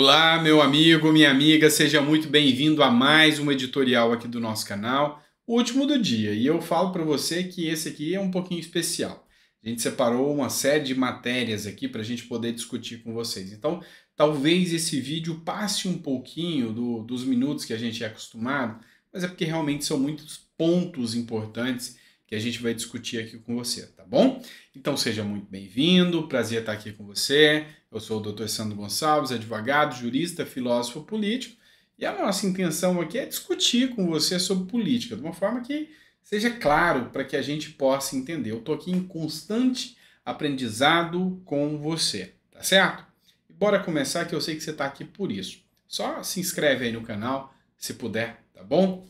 Olá, meu amigo, minha amiga, seja muito bem-vindo a mais um editorial aqui do nosso canal, o último do dia. E eu falo para você que esse aqui é um pouquinho especial. A gente separou uma série de matérias aqui para a gente poder discutir com vocês. Então, talvez esse vídeo passe um pouquinho do, dos minutos que a gente é acostumado, mas é porque realmente são muitos pontos importantes que a gente vai discutir aqui com você, tá bom? Então seja muito bem-vindo, prazer estar aqui com você. Eu sou o Dr. Sandro Gonçalves, advogado, jurista, filósofo político, e a nossa intenção aqui é discutir com você sobre política, de uma forma que seja claro para que a gente possa entender. Eu estou aqui em constante aprendizado com você, tá certo? E bora começar que eu sei que você está aqui por isso. Só se inscreve aí no canal, se puder, tá bom?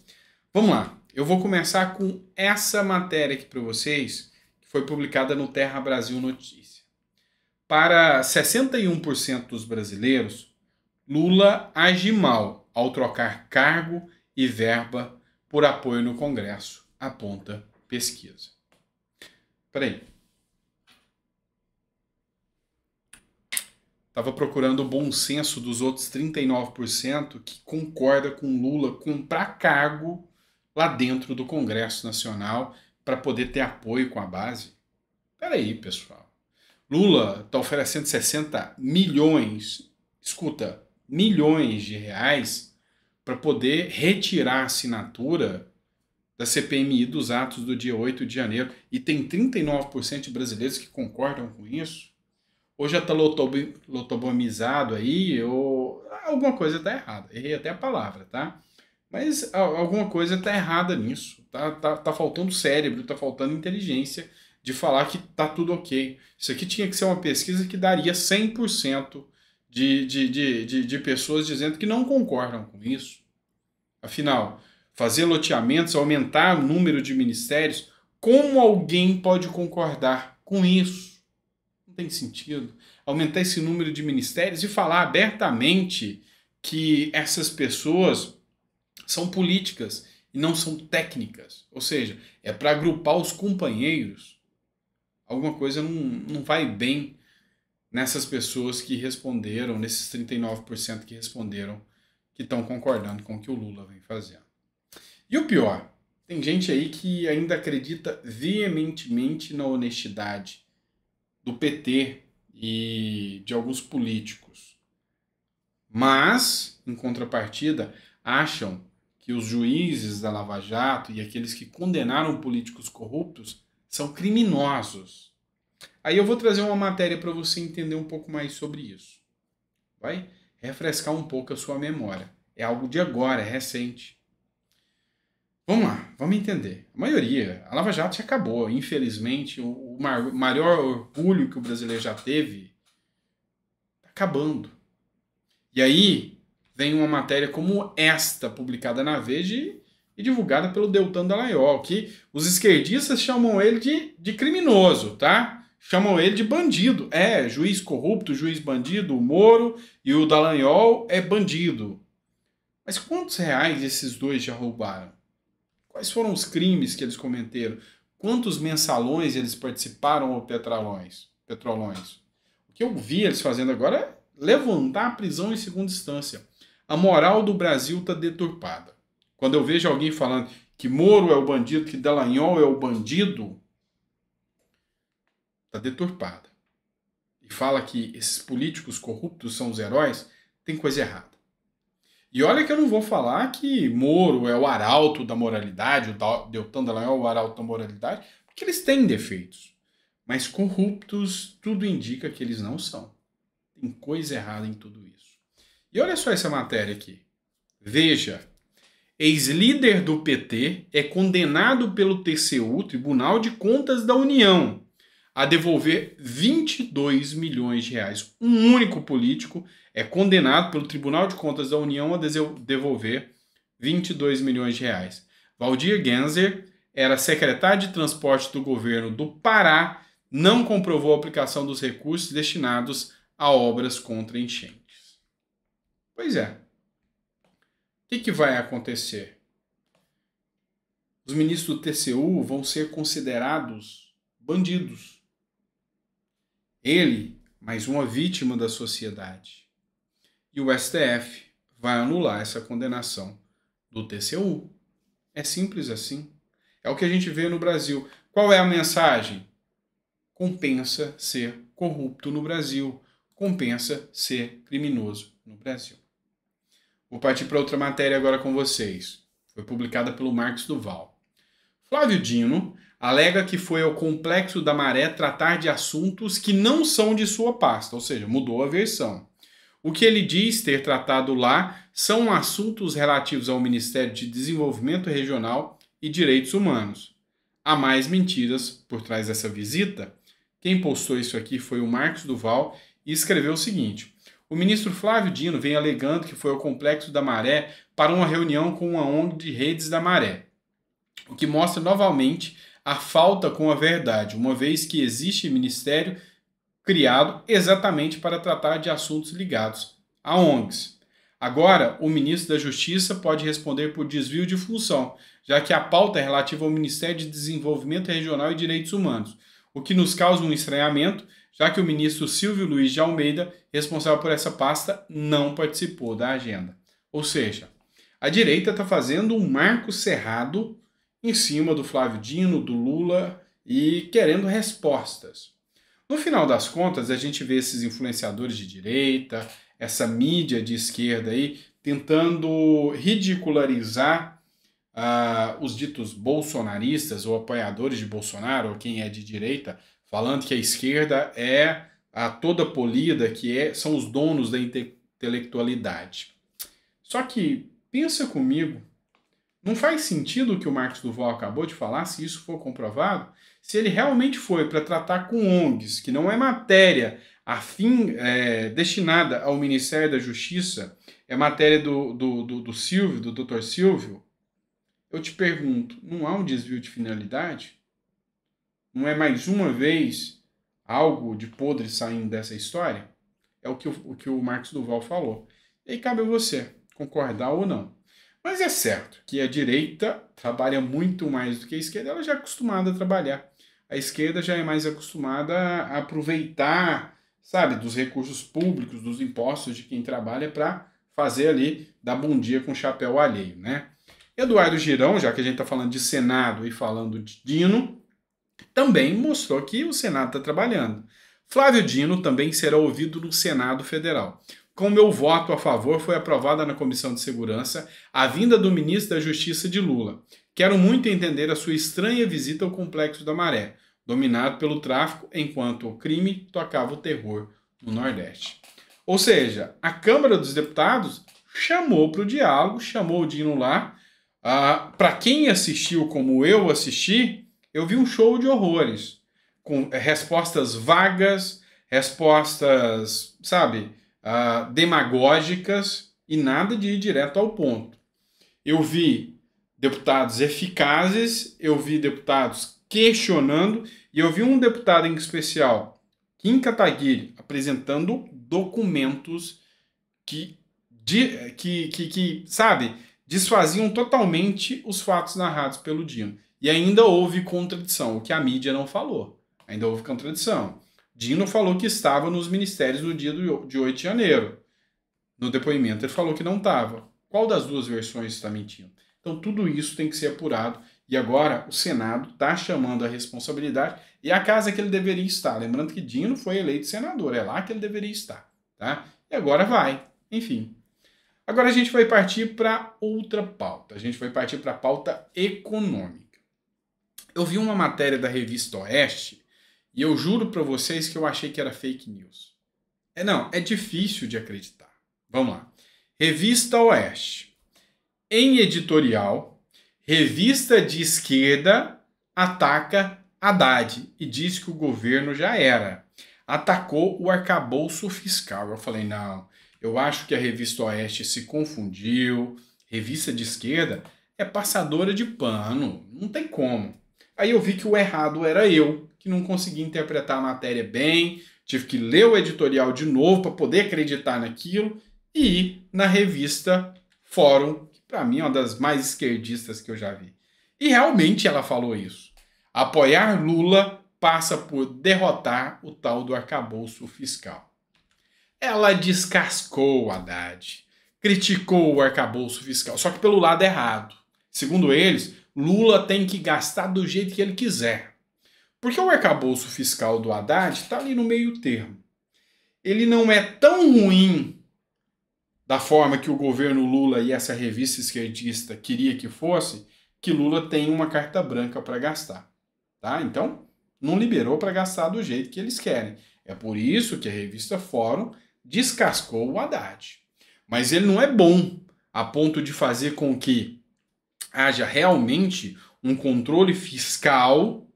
Vamos lá. Eu vou começar com essa matéria aqui para vocês, que foi publicada no Terra Brasil Notícia. Para 61% dos brasileiros, Lula age mal ao trocar cargo e verba por apoio no Congresso, aponta pesquisa. Peraí. Estava procurando o bom senso dos outros 39% que concorda com Lula comprar cargo lá dentro do Congresso Nacional para poder ter apoio com a base? Peraí, pessoal. Lula está oferecendo 60 milhões, escuta, milhões de reais para poder retirar a assinatura da CPMI dos atos do dia 8 de janeiro. E tem 39% de brasileiros que concordam com isso. Ou já está lotob aí, ou alguma coisa está errada. Errei até a palavra, tá? Mas alguma coisa está errada nisso. Tá, tá, tá faltando cérebro, tá faltando inteligência de falar que tá tudo ok. Isso aqui tinha que ser uma pesquisa que daria 100% de, de, de, de, de pessoas dizendo que não concordam com isso. Afinal, fazer loteamentos, aumentar o número de ministérios, como alguém pode concordar com isso? Não tem sentido. Aumentar esse número de ministérios e falar abertamente que essas pessoas são políticas e não são técnicas. Ou seja, é para agrupar os companheiros. Alguma coisa não, não vai bem nessas pessoas que responderam, nesses 39% que responderam, que estão concordando com o que o Lula vem fazendo. E o pior, tem gente aí que ainda acredita veementemente na honestidade do PT e de alguns políticos. Mas, em contrapartida, acham que os juízes da Lava Jato e aqueles que condenaram políticos corruptos são criminosos. Aí eu vou trazer uma matéria para você entender um pouco mais sobre isso. Vai refrescar um pouco a sua memória. É algo de agora, é recente. Vamos lá, vamos entender. A maioria, a Lava Jato já acabou. Infelizmente, o maior orgulho que o brasileiro já teve está acabando. E aí, vem uma matéria como esta, publicada na Veja e divulgada pelo Deltan Dallaiol, que os esquerdistas chamam ele de, de criminoso, tá? Chamam ele de bandido. É, juiz corrupto, juiz bandido, o Moro e o Dallagnol é bandido. Mas quantos reais esses dois já roubaram? Quais foram os crimes que eles cometeram? Quantos mensalões eles participaram ou petrolões? petrolões? O que eu vi eles fazendo agora é levantar a prisão em segunda instância a moral do Brasil está deturpada. Quando eu vejo alguém falando que Moro é o bandido, que Dallagnol é o bandido, está deturpada. E fala que esses políticos corruptos são os heróis, tem coisa errada. E olha que eu não vou falar que Moro é o arauto da moralidade, o Deltan Dallagnol é o arauto da moralidade, porque eles têm defeitos. Mas corruptos, tudo indica que eles não são. Tem coisa errada em tudo isso. E olha só essa matéria aqui. Veja, ex-líder do PT é condenado pelo TCU, Tribunal de Contas da União, a devolver 22 milhões de reais. Um único político é condenado pelo Tribunal de Contas da União a devolver 22 milhões de reais. Valdir Genzer era secretário de transporte do governo do Pará, não comprovou a aplicação dos recursos destinados a obras contra enchente. Pois é. O que, que vai acontecer? Os ministros do TCU vão ser considerados bandidos. Ele, mais uma vítima da sociedade. E o STF vai anular essa condenação do TCU. É simples assim. É o que a gente vê no Brasil. Qual é a mensagem? Compensa ser corrupto no Brasil. Compensa ser criminoso no Brasil. Vou partir para outra matéria agora com vocês. Foi publicada pelo Marcos Duval. Flávio Dino alega que foi ao complexo da Maré tratar de assuntos que não são de sua pasta, ou seja, mudou a versão. O que ele diz ter tratado lá são assuntos relativos ao Ministério de Desenvolvimento Regional e Direitos Humanos. Há mais mentiras por trás dessa visita. Quem postou isso aqui foi o Marcos Duval e escreveu o seguinte: o ministro Flávio Dino vem alegando que foi ao Complexo da Maré para uma reunião com uma ONG de redes da Maré, o que mostra novamente a falta com a verdade, uma vez que existe ministério criado exatamente para tratar de assuntos ligados a ONGs. Agora, o ministro da Justiça pode responder por desvio de função, já que a pauta é relativa ao Ministério de Desenvolvimento Regional e Direitos Humanos, o que nos causa um estranhamento, já que o ministro Silvio Luiz de Almeida, responsável por essa pasta, não participou da agenda. Ou seja, a direita está fazendo um marco cerrado em cima do Flávio Dino, do Lula e querendo respostas. No final das contas, a gente vê esses influenciadores de direita, essa mídia de esquerda aí, tentando ridicularizar uh, os ditos bolsonaristas ou apoiadores de Bolsonaro, ou quem é de direita, falando que a esquerda é a toda polida, que é, são os donos da intelectualidade. Só que, pensa comigo, não faz sentido o que o Marcos Duval acabou de falar, se isso for comprovado, se ele realmente foi para tratar com ONGs, que não é matéria afim é, destinada ao Ministério da Justiça, é matéria do, do, do, do Silvio, do Dr. Silvio, eu te pergunto, não há um desvio de finalidade? Não é mais uma vez algo de podre saindo dessa história? É o que o, o que o Marcos Duval falou. E aí cabe a você concordar ou não. Mas é certo que a direita trabalha muito mais do que a esquerda, ela já é acostumada a trabalhar. A esquerda já é mais acostumada a aproveitar, sabe, dos recursos públicos, dos impostos de quem trabalha para fazer ali dar bom dia com chapéu alheio, né? Eduardo Girão, já que a gente está falando de Senado e falando de Dino, também mostrou que o Senado está trabalhando. Flávio Dino também será ouvido no Senado Federal. Com meu voto a favor, foi aprovada na Comissão de Segurança a vinda do ministro da Justiça de Lula. Quero muito entender a sua estranha visita ao Complexo da Maré, dominado pelo tráfico, enquanto o crime tocava o terror no Nordeste. Ou seja, a Câmara dos Deputados chamou para o diálogo, chamou o Dino lá. Ah, para quem assistiu como eu assisti, eu vi um show de horrores, com eh, respostas vagas, respostas, sabe, uh, demagógicas e nada de ir direto ao ponto. Eu vi deputados eficazes, eu vi deputados questionando e eu vi um deputado em especial, Kim Kataguiri, apresentando documentos que, de, eh, que, que, que, sabe, desfaziam totalmente os fatos narrados pelo Dino. E ainda houve contradição, o que a mídia não falou. Ainda houve contradição. Dino falou que estava nos ministérios no dia do, de 8 de janeiro. No depoimento ele falou que não estava. Qual das duas versões está mentindo? Então tudo isso tem que ser apurado. E agora o Senado está chamando a responsabilidade e a casa que ele deveria estar. Lembrando que Dino foi eleito senador, é lá que ele deveria estar. Tá? E agora vai. Enfim. Agora a gente vai partir para outra pauta. A gente vai partir para a pauta econômica. Eu vi uma matéria da revista Oeste e eu juro para vocês que eu achei que era fake news. É não, é difícil de acreditar. Vamos lá. Revista Oeste. Em editorial, revista de esquerda ataca Haddad e diz que o governo já era. Atacou o arcabouço fiscal. Eu falei, não, eu acho que a revista Oeste se confundiu. Revista de esquerda é passadora de pano, não tem como. Aí eu vi que o errado era eu, que não consegui interpretar a matéria bem, tive que ler o editorial de novo para poder acreditar naquilo e ir na revista Fórum, que para mim é uma das mais esquerdistas que eu já vi. E realmente ela falou isso. Apoiar Lula passa por derrotar o tal do arcabouço fiscal. Ela descascou o Haddad, criticou o arcabouço fiscal, só que pelo lado errado. Segundo eles, Lula tem que gastar do jeito que ele quiser. Porque o arcabouço fiscal do Haddad está ali no meio termo. Ele não é tão ruim da forma que o governo Lula e essa revista esquerdista queria que fosse, que Lula tem uma carta branca para gastar. Tá? Então, não liberou para gastar do jeito que eles querem. É por isso que a revista Fórum descascou o Haddad. Mas ele não é bom a ponto de fazer com que haja realmente um controle fiscal,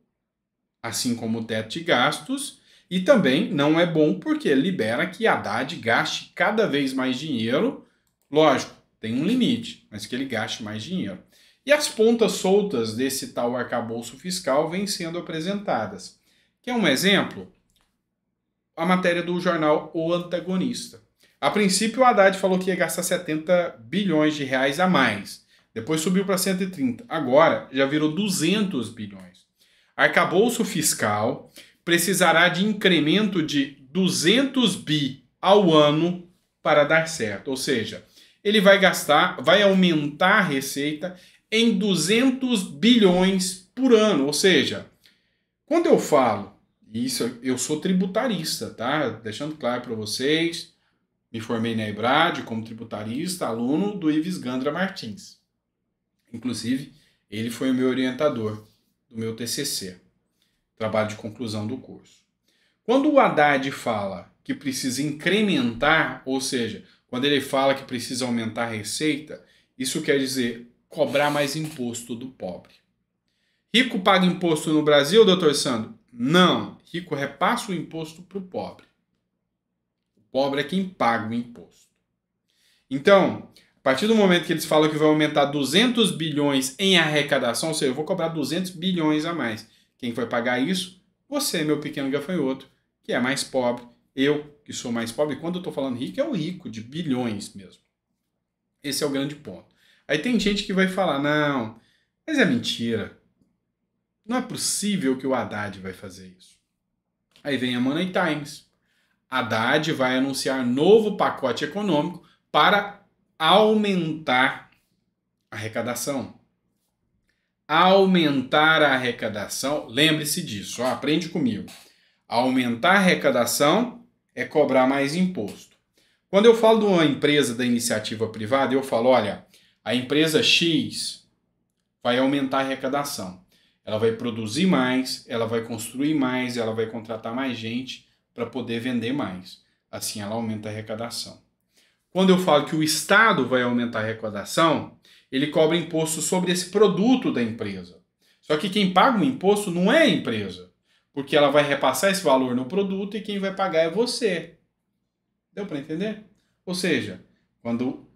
assim como o teto de gastos, e também não é bom porque libera que Haddad gaste cada vez mais dinheiro. Lógico, tem um limite, mas que ele gaste mais dinheiro. E as pontas soltas desse tal arcabouço fiscal vêm sendo apresentadas. Que é um exemplo? A matéria do jornal O Antagonista. A princípio, o Haddad falou que ia gastar 70 bilhões de reais a mais. Depois subiu para 130. Agora já virou 200 bilhões. Arcabouço fiscal precisará de incremento de 200 bi ao ano para dar certo. Ou seja, ele vai gastar, vai aumentar a receita em 200 bilhões por ano. Ou seja, quando eu falo, e isso eu sou tributarista, tá? Deixando claro para vocês, me formei na EBRAD como tributarista, aluno do Ives Gandra Martins. Inclusive, ele foi o meu orientador do meu TCC, trabalho de conclusão do curso. Quando o Haddad fala que precisa incrementar, ou seja, quando ele fala que precisa aumentar a receita, isso quer dizer cobrar mais imposto do pobre. Rico paga imposto no Brasil, doutor Sandro? Não. Rico repassa o imposto para o pobre. O pobre é quem paga o imposto. Então, a partir do momento que eles falam que vai aumentar 200 bilhões em arrecadação, ou seja, eu vou cobrar 200 bilhões a mais. Quem vai pagar isso? Você, meu pequeno gafanhoto, que é mais pobre. Eu, que sou mais pobre. Quando eu estou falando rico, é o rico, de bilhões mesmo. Esse é o grande ponto. Aí tem gente que vai falar: não, mas é mentira. Não é possível que o Haddad vai fazer isso. Aí vem a Money Times. Haddad vai anunciar novo pacote econômico para aumentar a arrecadação. Aumentar a arrecadação, lembre-se disso, ó, aprende comigo. Aumentar a arrecadação é cobrar mais imposto. Quando eu falo de uma empresa da iniciativa privada, eu falo, olha, a empresa X vai aumentar a arrecadação. Ela vai produzir mais, ela vai construir mais, ela vai contratar mais gente para poder vender mais. Assim ela aumenta a arrecadação. Quando eu falo que o Estado vai aumentar a arrecadação, ele cobra imposto sobre esse produto da empresa. Só que quem paga o imposto não é a empresa, porque ela vai repassar esse valor no produto e quem vai pagar é você. Deu para entender? Ou seja, quando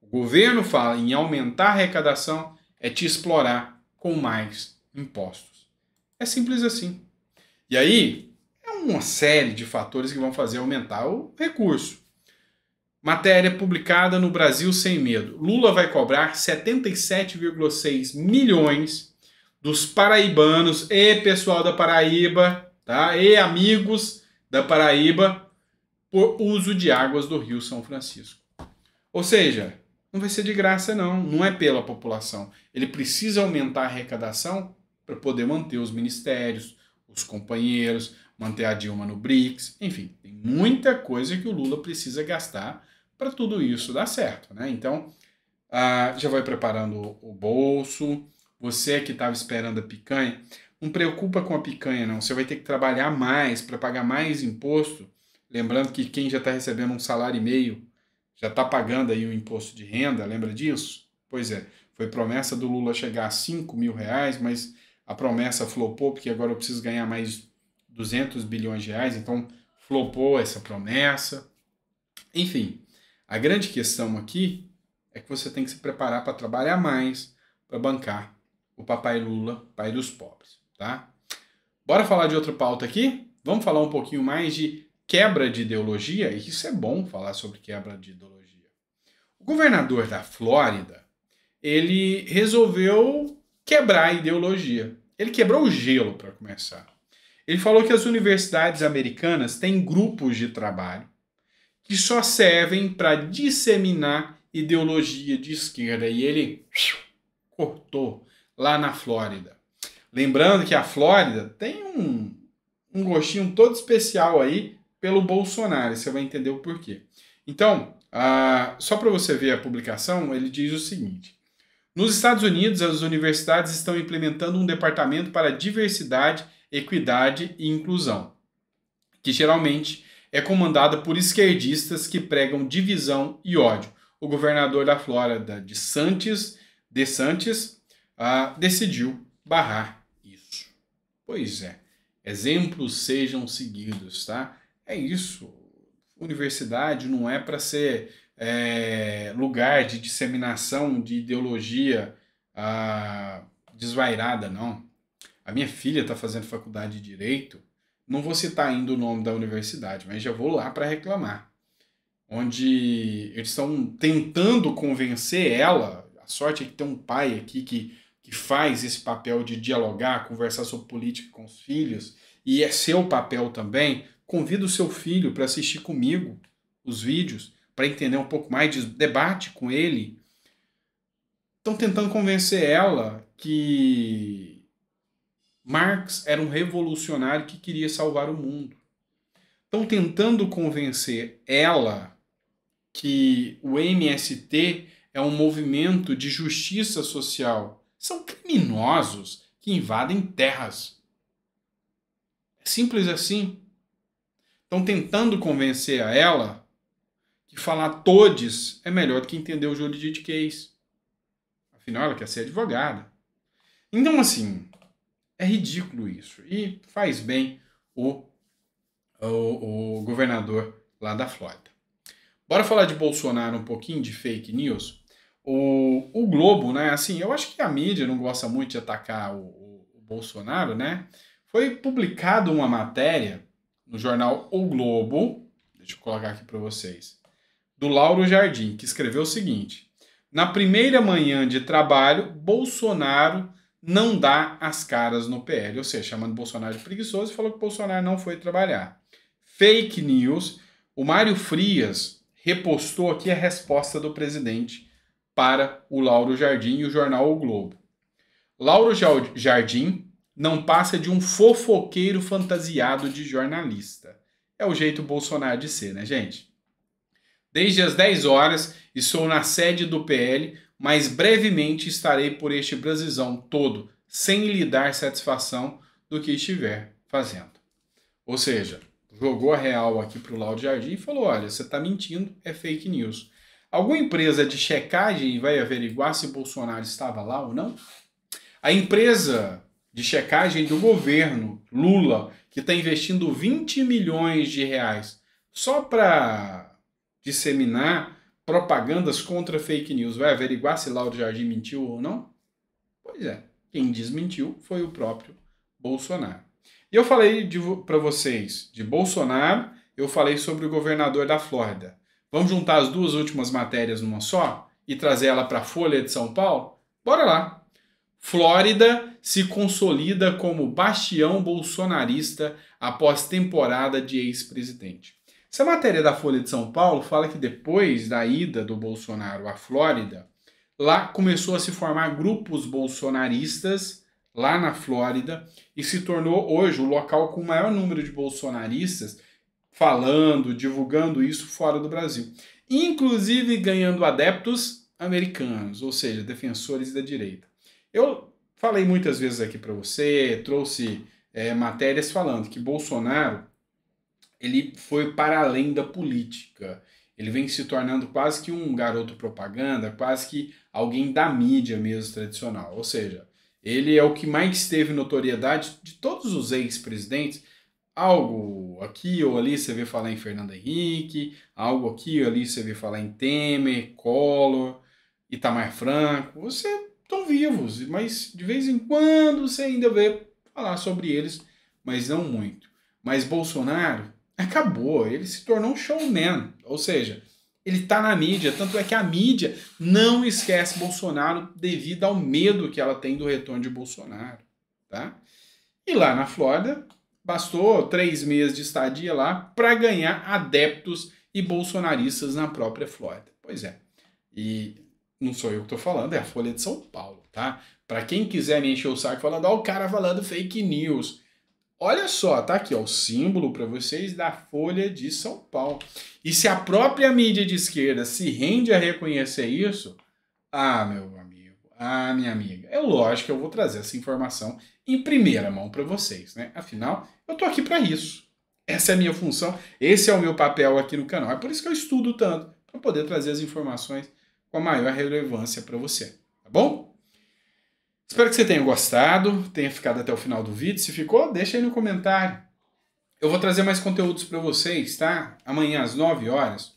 o governo fala em aumentar a arrecadação, é te explorar com mais impostos. É simples assim. E aí, é uma série de fatores que vão fazer aumentar o recurso. Matéria publicada no Brasil Sem Medo. Lula vai cobrar 77,6 milhões dos paraibanos e pessoal da Paraíba, tá? E amigos da Paraíba por uso de águas do Rio São Francisco. Ou seja, não vai ser de graça não, não é pela população. Ele precisa aumentar a arrecadação para poder manter os ministérios, os companheiros, manter a Dilma no BRICS, enfim, tem muita coisa que o Lula precisa gastar para tudo isso dar certo, né? Então, ah, já vai preparando o bolso. Você que estava esperando a picanha, não preocupa com a picanha, não. Você vai ter que trabalhar mais para pagar mais imposto. Lembrando que quem já está recebendo um salário e meio já está pagando aí o imposto de renda, lembra disso? Pois é, foi promessa do Lula chegar a 5 mil reais, mas a promessa flopou, porque agora eu preciso ganhar mais 200 bilhões de reais, então flopou essa promessa. Enfim, a grande questão aqui é que você tem que se preparar para trabalhar mais para bancar o papai Lula, pai dos pobres, tá? Bora falar de outra pauta aqui? Vamos falar um pouquinho mais de quebra de ideologia, e isso é bom falar sobre quebra de ideologia. O governador da Flórida, ele resolveu quebrar a ideologia. Ele quebrou o gelo para começar. Ele falou que as universidades americanas têm grupos de trabalho que só servem para disseminar ideologia de esquerda. E ele cortou lá na Flórida. Lembrando que a Flórida tem um, um gostinho todo especial aí pelo Bolsonaro. Você vai entender o porquê. Então, só para você ver a publicação, ele diz o seguinte: Nos Estados Unidos, as universidades estão implementando um departamento para diversidade, equidade e inclusão, que geralmente é comandada por esquerdistas que pregam divisão e ódio. O governador da Flórida, de Santos, de Santos ah, decidiu barrar isso. Pois é, exemplos sejam seguidos, tá? É isso. Universidade não é para ser é, lugar de disseminação de ideologia ah, desvairada, não. A minha filha está fazendo faculdade de Direito não vou citar ainda o nome da universidade, mas já vou lá para reclamar. Onde eles estão tentando convencer ela. A sorte é que tem um pai aqui que, que faz esse papel de dialogar, conversar sobre política com os filhos, e é seu papel também. Convida o seu filho para assistir comigo os vídeos, para entender um pouco mais, de debate com ele. Estão tentando convencer ela que Marx era um revolucionário que queria salvar o mundo. Estão tentando convencer ela que o MST é um movimento de justiça social. São criminosos que invadem terras. É simples assim. Estão tentando convencer a ela que falar todes é melhor do que entender o juridiquês. Afinal, ela quer ser advogada. Então, assim, é ridículo isso. E faz bem o, o, o governador lá da Flórida. Bora falar de Bolsonaro um pouquinho, de fake news? O, o Globo, né? Assim, eu acho que a mídia não gosta muito de atacar o, o, o Bolsonaro, né? Foi publicada uma matéria no jornal O Globo, deixa eu colocar aqui para vocês, do Lauro Jardim, que escreveu o seguinte: Na primeira manhã de trabalho, Bolsonaro não dá as caras no PL, ou seja, chamando Bolsonaro de preguiçoso e falou que Bolsonaro não foi trabalhar. Fake news. O Mário Frias repostou aqui a resposta do presidente para o Lauro Jardim e o jornal O Globo. Lauro Jardim não passa de um fofoqueiro fantasiado de jornalista. É o jeito Bolsonaro de ser, né, gente? Desde as 10 horas, estou na sede do PL mas brevemente estarei por este Brasilzão todo, sem lhe dar satisfação do que estiver fazendo. Ou seja, jogou a real aqui para o Lauro Jardim e falou: olha, você está mentindo, é fake news. Alguma empresa de checagem vai averiguar se Bolsonaro estava lá ou não? A empresa de checagem do governo, Lula, que está investindo 20 milhões de reais só para disseminar propagandas contra fake news. Vai averiguar se Lauro Jardim mentiu ou não? Pois é, quem desmentiu foi o próprio Bolsonaro. E eu falei para vocês de Bolsonaro, eu falei sobre o governador da Flórida. Vamos juntar as duas últimas matérias numa só e trazer ela para a Folha de São Paulo? Bora lá! Flórida se consolida como bastião bolsonarista após temporada de ex-presidente. Essa matéria da Folha de São Paulo fala que depois da ida do Bolsonaro à Flórida, lá começou a se formar grupos bolsonaristas lá na Flórida e se tornou hoje o local com o maior número de bolsonaristas falando, divulgando isso fora do Brasil, inclusive ganhando adeptos americanos, ou seja, defensores da direita. Eu falei muitas vezes aqui para você, trouxe é, matérias falando que Bolsonaro ele foi para além da política. Ele vem se tornando quase que um garoto propaganda, quase que alguém da mídia mesmo tradicional. Ou seja, ele é o que mais teve notoriedade de todos os ex-presidentes. Algo aqui ou ali você vê falar em Fernando Henrique, algo aqui ou ali você vê falar em Temer, Collor, Itamar Franco. Você estão é vivos, mas de vez em quando você ainda vê falar sobre eles, mas não muito. Mas Bolsonaro acabou. Ele se tornou um showman. Ou seja, ele tá na mídia. Tanto é que a mídia não esquece Bolsonaro devido ao medo que ela tem do retorno de Bolsonaro. Tá? E lá na Flórida, bastou três meses de estadia lá para ganhar adeptos e bolsonaristas na própria Flórida. Pois é. E não sou eu que estou falando, é a Folha de São Paulo, tá? Para quem quiser me encher o saco falando, ó, o cara falando fake news. Olha só, tá aqui ó, o símbolo para vocês da Folha de São Paulo. E se a própria mídia de esquerda se rende a reconhecer isso, ah, meu amigo, ah, minha amiga, é lógico que eu vou trazer essa informação em primeira mão para vocês, né? Afinal, eu tô aqui para isso. Essa é a minha função, esse é o meu papel aqui no canal. É por isso que eu estudo tanto, para poder trazer as informações com a maior relevância para você, tá bom? Espero que você tenha gostado, tenha ficado até o final do vídeo. Se ficou, deixa aí no comentário. Eu vou trazer mais conteúdos para vocês, tá? Amanhã às 9 horas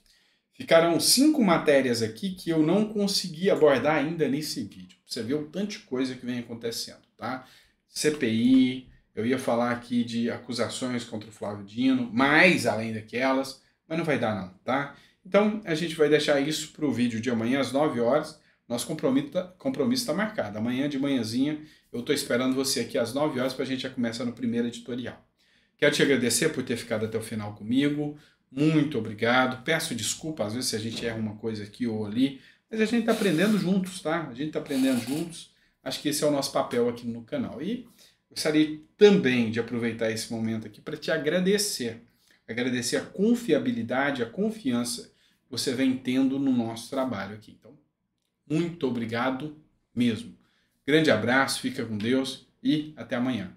ficarão cinco matérias aqui que eu não consegui abordar ainda nesse vídeo. Você vê o tanto de coisa que vem acontecendo, tá? CPI, eu ia falar aqui de acusações contra o Flávio Dino, mais além daquelas, mas não vai dar não, tá? Então a gente vai deixar isso para o vídeo de amanhã às 9 horas. Nosso compromisso está tá marcado. Amanhã de manhãzinha eu estou esperando você aqui às 9 horas para a gente já começar no primeiro editorial. Quero te agradecer por ter ficado até o final comigo. Muito obrigado. Peço desculpa às vezes se a gente erra uma coisa aqui ou ali, mas a gente está aprendendo juntos, tá? A gente está aprendendo juntos. Acho que esse é o nosso papel aqui no canal. E gostaria também de aproveitar esse momento aqui para te agradecer. Agradecer a confiabilidade, a confiança que você vem tendo no nosso trabalho aqui. Então, muito obrigado mesmo. Grande abraço, fica com Deus e até amanhã.